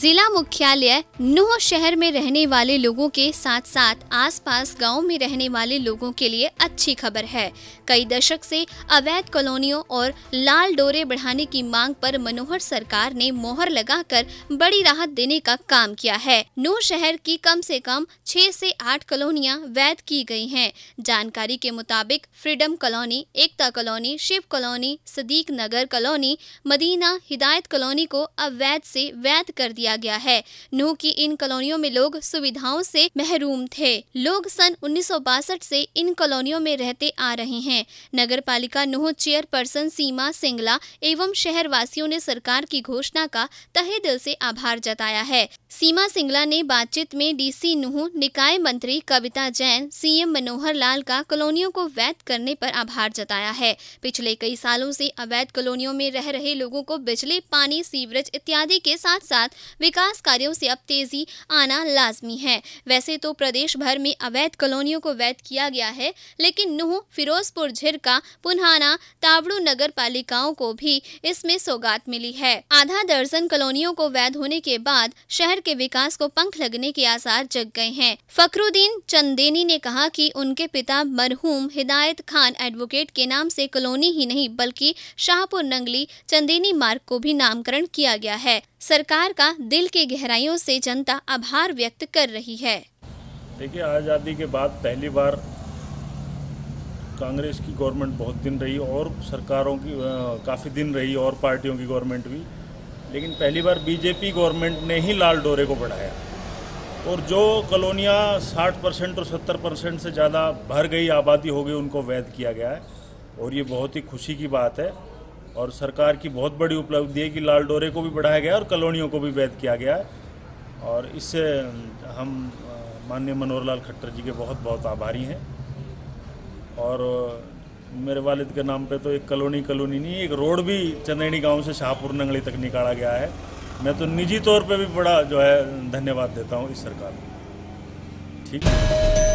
जिला मुख्यालय नूह शहर में रहने वाले लोगों के साथ साथ आसपास गांव में रहने वाले लोगों के लिए अच्छी खबर है कई दशक से अवैध कॉलोनियों और लाल डोरे बढ़ाने की मांग पर मनोहर सरकार ने मोहर लगाकर बड़ी राहत देने का काम किया है नूह शहर की कम से कम छह से आठ कॉलोनियां वैध की गई हैं। जानकारी के मुताबिक freedom colony Ekta colony Shiv colony Sadiq Nagar colony Madina Hidayat colony को अवैध से वैध कर दिया किया गया है नू की इन कॉलोनियों में लोग सुविधाओं से महरूम थे लोग सन उन्नीस से इन कॉलोनियों में रहते आ रहे हैं नगर पालिका नूह चेयरपर्सन सीमा सिंगला एवं शहर वासियों ने सरकार की घोषणा का तहे दिल से आभार जताया है सीमा सिंगला ने बातचीत में डीसी नूह निकाय मंत्री कविता जैन सीएम मनोहर लाल का कॉलोनियों को वैध करने पर आभार जताया है पिछले कई सालों से अवैध कॉलोनियों में रह रहे लोगों को बिजली पानी सीवरेज इत्यादि के साथ साथ विकास कार्यों से अब तेजी आना लाजमी है वैसे तो प्रदेश भर में अवैध कॉलोनियों को वैध किया गया है लेकिन नूह फिरोजपुर झिरका पुनहाना तावड़ू नगर पालिकाओं को भी इसमें सौगात मिली है आधा दर्जन कॉलोनियों को वैध होने के बाद शहर के विकास को पंख लगने के आसार जग गए हैं फखरुद्दीन चंदेनी ने कहा कि उनके पिता मरहूम हिदायत खान एडवोकेट के नाम से कॉलोनी ही नहीं बल्कि शाहपुर नंगली चंदेनी मार्ग को भी नामकरण किया गया है सरकार का दिल के गहराइयों से जनता आभार व्यक्त कर रही है देखिए आज़ादी के बाद पहली बार कांग्रेस की गवर्नमेंट बहुत दिन रही और सरकारों की काफ़ी दिन रही और पार्टियों की गवर्नमेंट भी लेकिन पहली बार बीजेपी गवर्नमेंट ने ही लाल डोरे को बढ़ाया और जो कॉलोनियाँ 60 परसेंट और 70 परसेंट से ज़्यादा भर गई आबादी हो गई उनको वैध किया गया है और ये बहुत ही खुशी की बात है और सरकार की बहुत बड़ी उपलब्धि है कि लाल डोरे को भी बढ़ाया गया और कॉलोनियों को भी वैध किया गया है और इससे हम माननीय मनोहर लाल खट्टर जी के बहुत बहुत आभारी हैं और मेरे वालिद के नाम पे तो एक कॉलोनी कॉलोनी नहीं एक रोड भी चंदेणी गांव से शाहपुर नंगली तक निकाला गया है मैं तो निजी तौर पे भी बड़ा जो है धन्यवाद देता हूँ इस सरकार को ठीक है